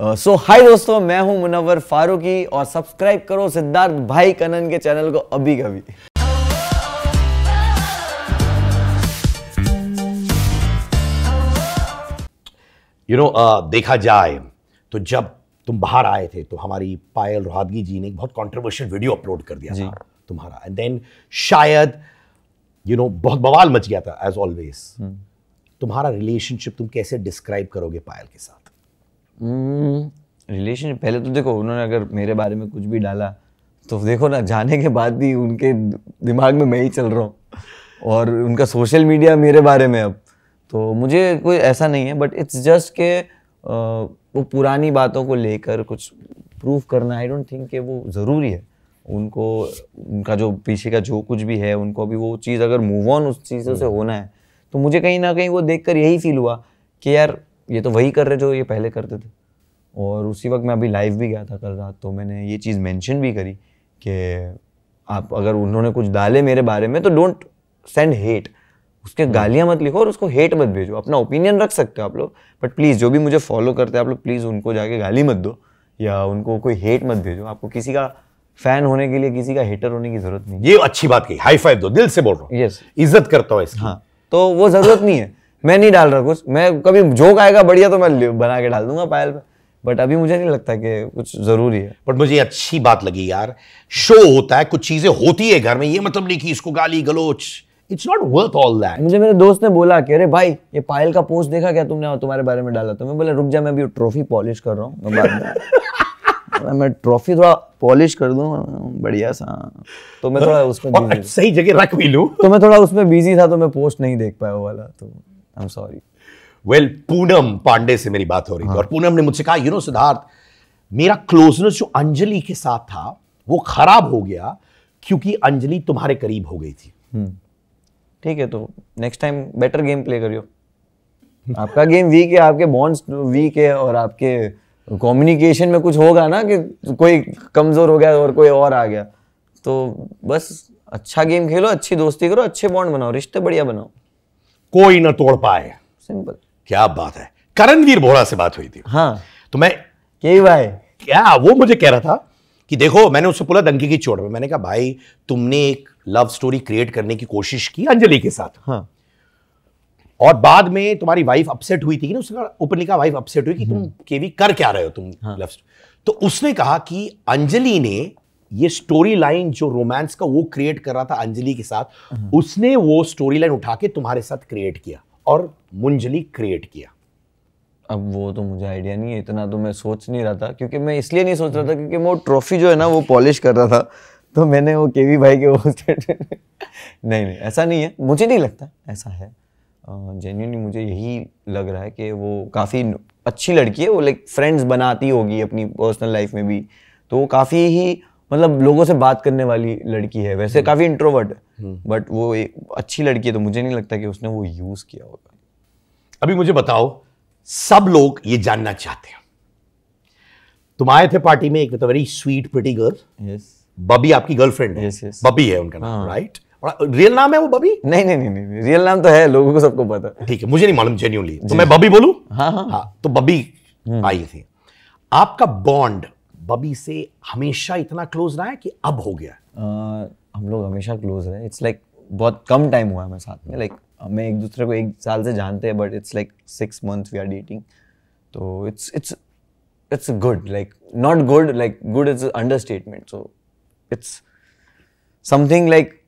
सो uh, हाय दोस्तों मैं हूं मुनवर फारूकी और सब्सक्राइब करो सिद्धार्थ भाई कनन के चैनल को अभी कभी you you know know, uh, देखा जाए तो जब तुम बाहर आए थे तो हमारी पायल रोहादगी जी ने एक बहुत कंट्रोवर्शियल वीडियो अपलोड कर दिया था तुम्हारा एंड देन शायद यू नो बहुत बवाल मच गया था एज ऑलवेज हम्म। तुम्हारा रिलेशनशिप तुम कैसे डिस्क्राइब करोगे पायल के साथ रिलेशन hmm, पहले तो देखो उन्होंने अगर मेरे बारे में कुछ भी डाला तो देखो ना जाने के बाद भी उनके दिमाग में मैं ही चल रहा हूँ और उनका सोशल मीडिया मेरे बारे में अब तो मुझे कोई ऐसा नहीं है बट इट्स जस्ट के वो पुरानी बातों को लेकर कुछ प्रूव करना आई डोंट थिंक कि वो ज़रूरी है उनको उनका जो पीछे का जो कुछ भी है उनको अभी वो चीज़ अगर मूव ऑन उस चीज़ों से hmm. होना है तो मुझे कहीं ना कहीं वो देख कर यही फील हुआ कि यार ये तो वही कर रहे जो ये पहले करते थे और उसी वक्त मैं अभी लाइव भी गया था कल रात तो मैंने ये चीज़ मेंशन भी करी कि आप अगर उन्होंने कुछ डाले मेरे बारे में तो डोंट सेंड हेट उसके हम्म। गालियाँ मत लिखो और उसको हेट मत भेजो अपना ओपिनियन रख सकते हो आप लोग बट प्लीज़ जो भी मुझे फॉलो करते हैं आप लोग प्लीज़ उनको जाके गाली मत दो या उनको कोई हेट मत भेजो आपको किसी का फैन होने के लिए किसी का हेटर होने की जरूरत नहीं ये अच्छी बात की हाई फाइव दो दिल से बोल रहा हूँ यस इज्जत करता हूँ हाँ तो वो जरूरत नहीं है मैं नहीं डाल रहा कुछ मैं कभी जोक आएगा बढ़िया तो मैं बना के डाल दूंगा पायल पे बट अभी मुझे नहीं लगता कि कुछ जरूरी है बट मुझे अच्छी बात लगी यार शो होता है कुछ चीजें होती है घर में ये मतलब नहीं कि इसको गाली गलोच it's not worth all that मुझे मेरे दोस्त ने बोला कि अरे भाई ये पायल का पोस्ट देखा क्या तुमने तुम्हारे बारे में डाला तो मैं बोला रुक जा मैं अभी ट्रॉफी पॉलिश कर रहा हूँ मैं, मैं ट्रॉफी थोड़ा पॉलिश कर दूं बढ़िया सा तो मैं थोड़ा उसमें सही जगह रख भी लूँ तो मैं थोड़ा उसमें बिजी था तो मैं पोस्ट नहीं देख पाया वो वाला तो I am sorry well Poonam Pandey से मेरी बात हो रही थी हाँ। और पूनम ने मुझसे कहा यू नो सिद्धार्थ मेरा क्लोजनेस जो अंजलि के साथ था वो खराब हो गया क्योंकि अंजलि तुम्हारे करीब हो गई थी हम्म। ठीक है तो next time better game play करियो आपका गेम वीक है आपके बॉन्ड्स वीक है और आपके कम्युनिकेशन में कुछ होगा ना कि कोई कमज़ोर हो गया और कोई और आ गया तो बस अच्छा गेम खेलो अच्छी दोस्ती करो अच्छे बॉन्ड बनाओ रिश्ते बढ़िया बनाओ कोई ना तोड़ पाए सिंपल क्या बात है करणवीर भोरा से बात हुई थी हाँ तो मैं यही भाई क्या वो मुझे कह रहा था कि देखो मैंने उससे बोला डंकी की चोट में मैंने कहा भाई तुमने एक लव स्टोरी क्रिएट करने की कोशिश की अंजलि के साथ हाँ और बाद में तुम्हारी वाइफ अपसेट हुई थी ना उसका उपनिका वाइफ अपसेट हुई कि तुम केवी हम्म। कर क्या रहे हो तुम हाँ। लव स्टोरी तो उसने कहा कि अंजलि ने ये स्टोरी लाइन जो रोमांस का वो क्रिएट कर रहा था अंजलि के साथ हम्म। उसने वो स्टोरी लाइन उठा के तुम्हारे साथ क्रिएट किया और मुंजली क्रिएट किया अब वो तो मुझे आइडिया नहीं है इतना तो मैं सोच नहीं रहा था क्योंकि मैं इसलिए नहीं सोच रहा था क्योंकि वो ट्रॉफी जो है ना वो पॉलिश कर रहा था तो मैंने वो केवी भाई के वो नहीं नहीं ऐसा नहीं है मुझे नहीं लगता ऐसा है जेन्यूनली मुझे यही लग रहा है कि वो काफ़ी अच्छी लड़की है वो लाइक फ्रेंड्स बनाती होगी अपनी पर्सनल लाइफ में भी तो वो काफ़ी ही मतलब लोगों से बात करने वाली लड़की है वैसे काफ़ी इंट्रोवर्ट है बट वो अच्छी लड़की है तो मुझे नहीं लगता कि उसने वो यूज़ किया होगा अभी मुझे बताओ सब लोग ये जानना चाहते हैं तुम आए थे पार्टी में एक तो very sweet pretty girl yes baby आपकी गर्लफ्रेंड है बबी है उनका नाम राइट हाँ। और रियल नाम है वो बबी नहीं नहीं नहीं नहीं रियल नाम तो है लोगों को सबको पता ठीक है मुझे नहीं मालूम जेन्यूनली तो मैं बबी बोलू हाँ हाँ हाँ तो बबी हम्म। आई थी आपका बॉन्ड बबी से हमेशा इतना क्लोज रहा है कि अब हो गया uh, हम लोग हमेशा क्लोज रहे इट्स लाइक like, बहुत कम टाइम हुआ हमें साथ में लाइक like, हमें एक दूसरे को एक साल से जानते हैं but it's like six month we are dating तो it's it's it's good like not good like good is understatement so it's something like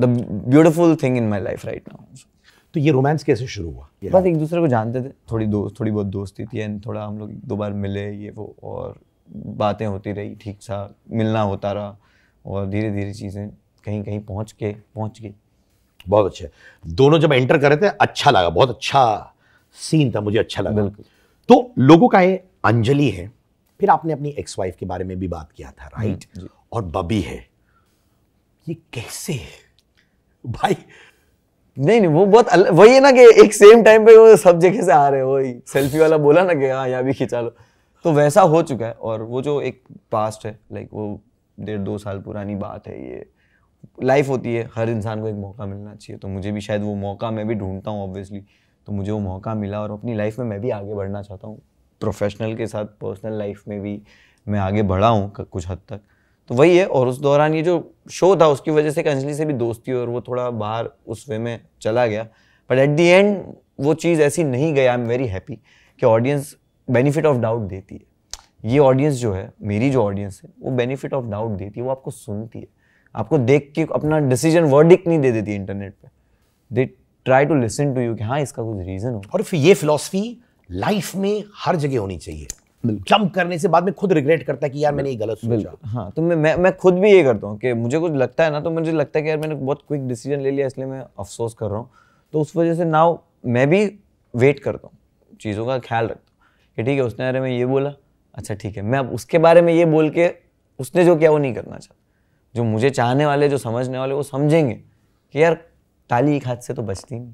the beautiful thing in my life right now तो ये romance कैसे शुरू हुआ बस एक दूसरे को जानते थे थोड़ी दोस्त थोड़ी बहुत दोस्ती थी एंड थोड़ा हम लोग दो बार मिले ये वो और बातें होती रही ठीक सा मिलना होता रहा और धीरे धीरे चीज़ें कहीं कहीं पहुँच के पहुँच गई बहुत अच्छे दोनों जब एंटर कर रहे थे अच्छा लगा बहुत अच्छा सीन था मुझे अच्छा लगा बिल्कुल तो लोगों का ये अंजलि है फिर आपने अपनी एक्स वाइफ के बारे में भी बात किया था राइट हम्म, और बबी है ये कैसे है भाई नहीं नहीं वो बहुत वही है ना कि एक सेम टाइम पे वो सब जगह से आ रहे हो सेल्फी वाला बोला ना कि हाँ यहाँ भी खिंचा लो तो वैसा हो चुका है और वो जो एक पास्ट है लाइक वो डेढ़ दो साल पुरानी बात है ये लाइफ होती है हर इंसान को एक मौका मिलना चाहिए तो मुझे भी शायद वो मौका मैं भी ढूंढता हूँ ऑब्वियसली तो मुझे वो मौका मिला और अपनी लाइफ में मैं भी आगे बढ़ना चाहता हूँ प्रोफेशनल के साथ पर्सनल लाइफ में भी मैं आगे बढ़ा हूँ कुछ हद तक तो वही है और उस दौरान ये जो शो था उसकी वजह से अंजलि से भी दोस्ती और वो थोड़ा बाहर उस वे में चला गया बट एट दी एंड वो चीज़ ऐसी नहीं गई आई एम वेरी हैप्पी कि ऑडियंस बेनिफिट ऑफ डाउट देती है ये ऑडियंस जो है मेरी जो ऑडियंस है वो बेनिफिट ऑफ डाउट देती है वो आपको सुनती है आपको देख के अपना डिसीजन वर्डिक नहीं दे देती इंटरनेट पे they try to listen to you कि हाँ इसका कुछ रीज़न हो और फिर ये फिलोसफी लाइफ में हर जगह होनी चाहिए जंप करने से बाद में खुद रिग्रेट करता है कि यार मैंने ये गलत सोचा हाँ तो मैं मैं मैं खुद भी ये करता हूँ कि मुझे कुछ लगता है ना तो मुझे लगता है कि यार मैंने बहुत क्विक डिसीजन ले लिया इसलिए मैं अफसोस कर रहा हूँ तो उस वजह से नाव मैं भी वेट करता हूँ चीज़ों का ख्याल रखता हूँ कि ठीक है उसने अरे में ये बोला अच्छा ठीक है मैं अब उसके बारे में ये बोल के उसने जो किया वो नहीं करना चाहता जो मुझे चाहने वाले जो समझने वाले वो समझेंगे कि यार ताली एक हाथ से तो बचती नहीं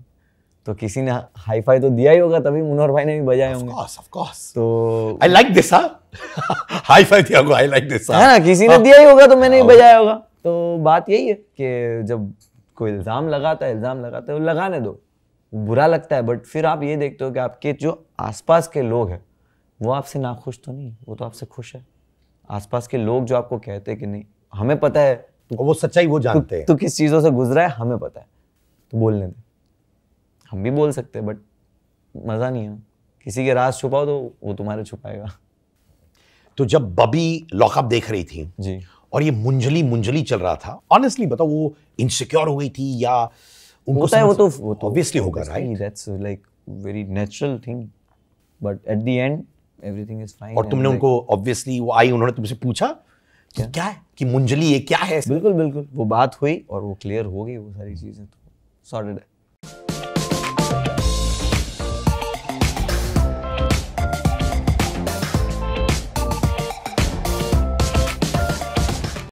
तो किसी ने हाई फाई तो दिया ही होगा तभी मुनोर भाई ने भी बजाए होंगे तो I like this hi fi दिया होगा आई लाइक दिस है ना किसी ने हाँ। दिया ही होगा तो मैंने ही हाँ। बजाया होगा तो बात यही है कि जब कोई इल्ज़ाम लगाता है इल्ज़ाम लगाता है वो लगाने दो बुरा लगता है बट फिर आप ये देखते हो कि आपके जो आसपास के लोग हैं वो आपसे नाखुश तो नहीं वो तो आपसे खुश है आसपास के लोग जो आपको कहते कि नहीं हमें पता है और वो सच्चाई वो जानते हैं तो किस चीज़ों से गुजरा है हमें पता है तो बोलने दे हम भी बोल सकते हैं बट मज़ा नहीं है किसी के राज छुपाओ तो वो तुम्हारे छुपाएगा तो जब बबी लॉकअप देख रही थी जी और ये मुंजली मुंजली चल रहा था ऑनेस्टली बताओ वो इनसिक्योर हो गई थी या उनको होता है वो तो वो तो ऑब्वियसली होगा right that's like very natural thing but at the end everything is fine और तुमने उनको ऑब्वियसली वो आई उन्होंने तुमसे पूछा कि क्या है कि मुंजली ये क्या है बिल्कुल बिल्कुल वो बात हुई और वो क्लियर हो गई वो सारी चीज़ें तो सॉर्टेड है